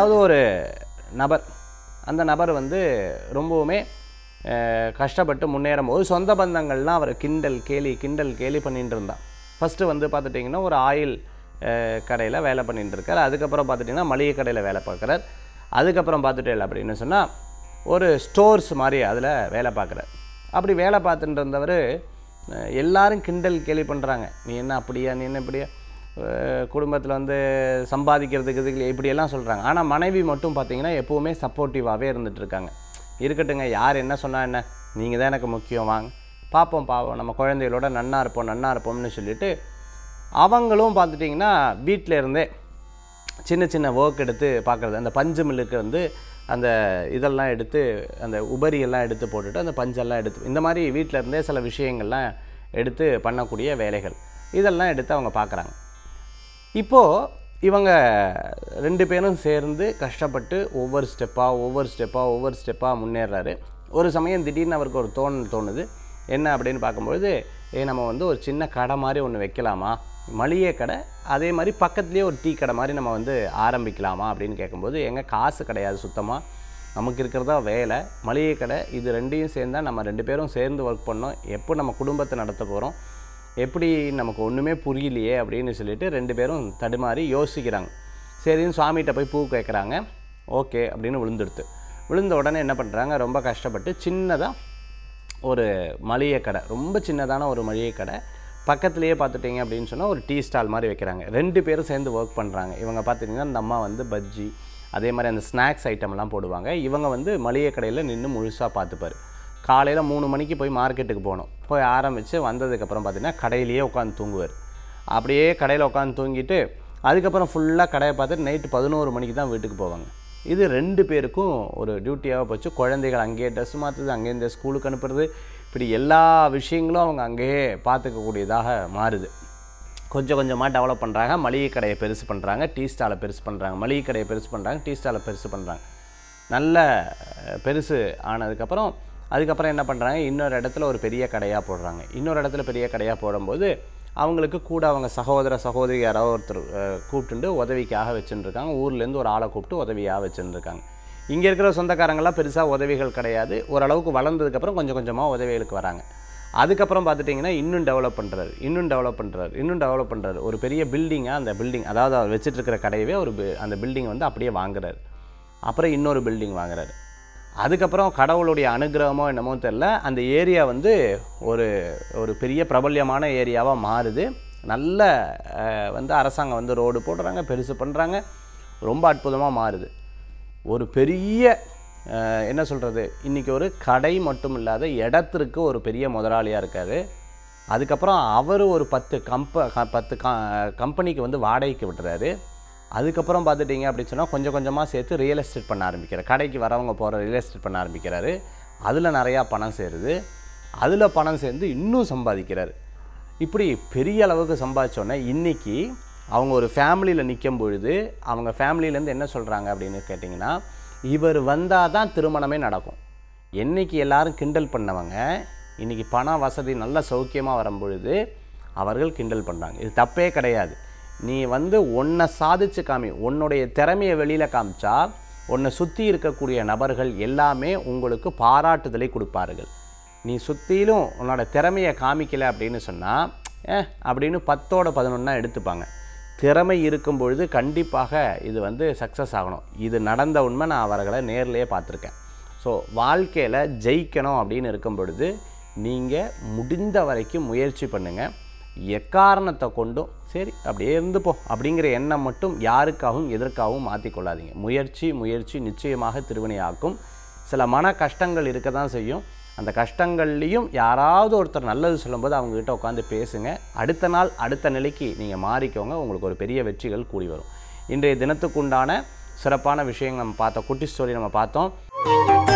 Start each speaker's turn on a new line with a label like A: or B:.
A: அதாவது ஒரு நபர் அந்த நபர் வந்து ரொம்பவுமே கஷ்டப்பட்டு முன்னேறும் போது சொந்த பந்தங்கள்லாம் அவர் கிண்டல் கேலி கிண்டல் கேலி பண்ணிகிட்டு இருந்தான் ஃபஸ்ட்டு வந்து பார்த்துட்டிங்கன்னா ஒரு ஆயில் கடையில் வேலை பண்ணிகிட்டு இருக்கார் அதுக்கப்புறம் பார்த்துட்டிங்கன்னா மளிகை கடையில் வேலை பார்க்குறார் அதுக்கப்புறம் பார்த்துட்டேன் அப்படின்னு சொன்னால் ஒரு ஸ்டோர்ஸ் மாதிரி அதில் வேலை பார்க்குறார் அப்படி வேலை பார்த்துட்டு இருந்தவர் எல்லாரும் கிண்டல் கேலி பண்ணுறாங்க நீ என்ன அப்படியா நீ என்ன இப்படியா குடும்பத்தில் வந்து சம்பாதிக்கிறதுக்கு இதுக்கு இப்படியெல்லாம் சொல்கிறாங்க ஆனால் மனைவி மட்டும் பார்த்திங்கன்னா எப்போவுமே சப்போர்ட்டிவாகவே இருந்துகிட்ருக்காங்க இருக்கட்டுங்க யார் என்ன சொன்னால் என்ன நீங்கள் தான் எனக்கு முக்கியம் வாங்க பார்ப்போம் பாவம் நம்ம குழந்தைகளோட நன்னாக இருப்போம் நன்னாக இருப்போம்னு சொல்லிவிட்டு அவங்களும் பார்த்துட்டிங்கன்னா வீட்டில் இருந்தே சின்ன சின்ன ஒர்க் எடுத்து பார்க்குறது அந்த பஞ்சு மில்லுக்கு வந்து அந்த இதெல்லாம் எடுத்து அந்த உபரியெல்லாம் எடுத்து போட்டுட்டு அந்த பஞ்செல்லாம் எடுத்து இந்த மாதிரி வீட்டில் இருந்தே சில விஷயங்கள்லாம் எடுத்து பண்ணக்கூடிய வேலைகள் இதெல்லாம் எடுத்து அவங்க பார்க்குறாங்க இப்போது இவங்க ரெண்டு பேரும் சேர்ந்து கஷ்டப்பட்டு ஒவ்வொரு ஸ்டெப்பாக ஒவ்வொரு ஸ்டெப்பாக ஒவ்வொரு ஸ்டெப்பாக முன்னேறாரு ஒரு சமயம் திடீர்னு அவருக்கு ஒரு தோணு தோணுது என்ன அப்படின்னு பார்க்கும்பொழுது ஏ நம்ம வந்து ஒரு சின்ன கடை மாதிரி ஒன்று வைக்கலாமா மளிகை கடை அதே மாதிரி பக்கத்துலேயே ஒரு டீ கடை மாதிரி நம்ம வந்து ஆரம்பிக்கலாமா அப்படின்னு கேட்கும்போது எங்கள் காசு கிடையாது சுத்தமாக நமக்கு இருக்கிறதா வேலை மளிகை கடை இது ரெண்டையும் சேர்ந்தால் நம்ம ரெண்டு பேரும் சேர்ந்து ஒர்க் பண்ணோம் எப்போ நம்ம குடும்பத்தை நடத்த போகிறோம் எப்படி நமக்கு ஒன்றுமே புரியலையே அப்படின்னு சொல்லிட்டு ரெண்டு பேரும் தடுமாறி யோசிக்கிறாங்க சரின்னு சுவாமிகிட்ட போய் பூ கேட்குறாங்க ஓகே அப்படின்னு விழுந்துடுத்து விழுந்த உடனே என்ன பண்ணுறாங்க ரொம்ப கஷ்டப்பட்டு சின்னதாக ஒரு மளிகை கடை ரொம்ப சின்னதான ஒரு மளிகை கடை பக்கத்துலேயே பார்த்துட்டிங்க அப்படின்னு சொன்னால் ஒரு டீ ஸ்டால் மாதிரி வைக்கிறாங்க ரெண்டு பேரும் சேர்ந்து ஒர்க் பண்ணுறாங்க இவங்க பார்த்துட்டிங்கன்னா அந்த அம்மா வந்து பஜ்ஜி அதே மாதிரி அந்த ஸ்நாக்ஸ் ஐட்டம்லாம் போடுவாங்க இவங்க வந்து மளிகை கடையில் நின்று முழுசாக பார்த்துப்பார் காலையில் மூணு மணிக்கு போய் மார்க்கெட்டுக்கு போகணும் போய் ஆரம்பித்து வந்ததுக்கப்புறம் பார்த்திங்கன்னா கடையிலேயே உட்காந்து தூங்குவார் அப்படியே கடையில் உட்காந்து தூங்கிட்டு அதுக்கப்புறம் ஃபுல்லாக கடையை பார்த்துட்டு நைட்டு பதினோரு மணிக்கு தான் வீட்டுக்கு போவாங்க இது ரெண்டு பேருக்கும் ஒரு டியூட்டியாக போச்சு குழந்தைகள் அங்கேயே ட்ரெஸ் மாற்றுறது அங்கேருந்து ஸ்கூலுக்கு அனுப்புறது இப்படி எல்லா விஷயங்களும் அவங்க அங்கேயே பார்த்துக்கக்கூடியதாக மாறுது கொஞ்சம் கொஞ்சமாக டெவலப் பண்ணுறாங்க மளிகை கடையை பெருசு பண்ணுறாங்க டீ ஸ்டாலை பெருசு பண்ணுறாங்க மளிகை கடையை பெருசு பண்ணுறாங்க டீ ஸ்டாலை பெருசு பண்ணுறாங்க நல்ல பெருசு ஆனதுக்கப்புறம் அதுக்கப்புறம் என்ன பண்ணுறாங்க இன்னொரு இடத்துல ஒரு பெரிய கடையாக போடுறாங்க இன்னொரு இடத்துல பெரிய கடையாக போடும்போது அவங்களுக்கு கூட அவங்க சகோதர சகோதரி யாராவது ஒருத்தர் கூப்பிட்டுண்டு உதவிக்காக வச்சுருக்காங்க ஊர்லேருந்து ஒரு ஆளை கூப்பிட்டு உதவியாக வச்சுருக்காங்க இங்கே இருக்கிற சொந்தக்காரங்களாம் பெருசாக உதவிகள் கிடையாது ஓரளவுக்கு வளர்ந்ததுக்கப்புறம் கொஞ்சம் கொஞ்சமாக உதவிகளுக்கு வராங்க அதுக்கப்புறம் பார்த்துட்டிங்கன்னா இன்னும் டெவலப் பண்ணுறாரு இன்னும் டெவலப் பண்ணுறாரு இன்னும் டெவலப் பண்ணுறாரு ஒரு பெரிய பில்டிங்காக அந்த பில்டிங் அதாவது அவர் வச்சுட்டு இருக்கிற கடையவே ஒரு அந்த பில்டிங் வந்து அப்படியே வாங்குறாரு அப்புறம் இன்னொரு பில்டிங் வாங்குறாரு அதுக்கப்புறம் கடவுளுடைய அனுகிரகமோ என்னமோ தெரில அந்த ஏரியா வந்து ஒரு ஒரு பெரிய பிரபல்யமான ஏரியாவாக மாறுது நல்ல வந்து அரசாங்கம் வந்து ரோடு போடுறாங்க பெருசு பண்ணுறாங்க ரொம்ப அற்புதமாக மாறுது ஒரு பெரிய என்ன சொல்கிறது இன்றைக்கி ஒரு கடை மட்டும் இல்லாத இடத்திற்கு ஒரு பெரிய முதலாளியாக இருக்கார் அதுக்கப்புறம் அவர் ஒரு பத்து கம்ப பத்து கம்பெனிக்கு வந்து வாடகைக்கு விடுறாரு அதுக்கப்புறம் பார்த்துட்டிங்க அப்படின்னு சொன்னால் கொஞ்சம் கொஞ்சமாக சேர்த்து ரியல் எஸ்டேட் பண்ண ஆரம்பிக்கிறார் கடைக்கு வரவங்க போகிற ரியல் எஸ்டேட் பண்ண ஆரம்பிக்கிறாரு அதில் நிறையா பணம் சேருது அதில் பணம் சேர்ந்து இன்னும் சம்பாதிக்கிறார் இப்படி பெரிய அளவுக்கு சம்பாதிச்சோன்னே இன்றைக்கி அவங்க ஒரு ஃபேமிலியில் நிற்கும் பொழுது அவங்க ஃபேமிலியிலேருந்து என்ன சொல்கிறாங்க அப்படின்னு கேட்டிங்கன்னா இவர் வந்தால் தான் திருமணமே நடக்கும் என்றைக்கு எல்லோரும் கிண்டல் பண்ணவங்க இன்றைக்கி பண வசதி நல்ல சௌக்கியமாக வரும் பொழுது அவர்கள் கிண்டல் பண்ணுறாங்க இது தப்பே கிடையாது நீ வந்து ஒன்றை சாதிச்சு காமி உன்னுடைய திறமையை வெளியில் காமிச்சா உன்னை சுற்றி இருக்கக்கூடிய நபர்கள் எல்லாமே உங்களுக்கு பாராட்டுதலை கொடுப்பார்கள் நீ சுற்றிலும் உன்னோட திறமையை காமிக்கலை அப்படின்னு சொன்னால் ஏ அப்படின்னு பத்தோட பதினொன்னா எடுத்துப்பாங்க திறமை இருக்கும் பொழுது கண்டிப்பாக இது வந்து சக்ஸஸ் ஆகணும் இது நடந்த உண்மை நான் அவர்களை நேர்லேயே பார்த்துருக்கேன் ஸோ வாழ்க்கையில் ஜெயிக்கணும் அப்படின்னு இருக்கும் பொழுது நீங்கள் முடிந்த வரைக்கும் முயற்சி பண்ணுங்கள் எக்காரணத்தை கொண்டும் சரி அப்படியே இருந்துப்போம் அப்படிங்கிற எண்ணம் மட்டும் யாருக்காகவும் எதற்காகவும் மாற்றிக்கொள்ளாதீங்க முயற்சி முயற்சி நிச்சயமாக திருவினையாக்கும் சில மன கஷ்டங்கள் இருக்க தான் செய்யும் அந்த கஷ்டங்கள்லேயும் யாராவது ஒருத்தர் நல்லது சொல்லும்போது அவங்கக்கிட்ட உட்காந்து பேசுங்க அடுத்த நாள் அடுத்த நிலைக்கு நீங்கள் மாறிக்கோங்க உங்களுக்கு ஒரு பெரிய வெற்றிகள் கூடி வரும் இன்றைய தினத்துக்குண்டான சிறப்பான விஷயங்கள் நம்ம பார்த்தோம் குட்டி ஸ்டோரி நம்ம பார்த்தோம்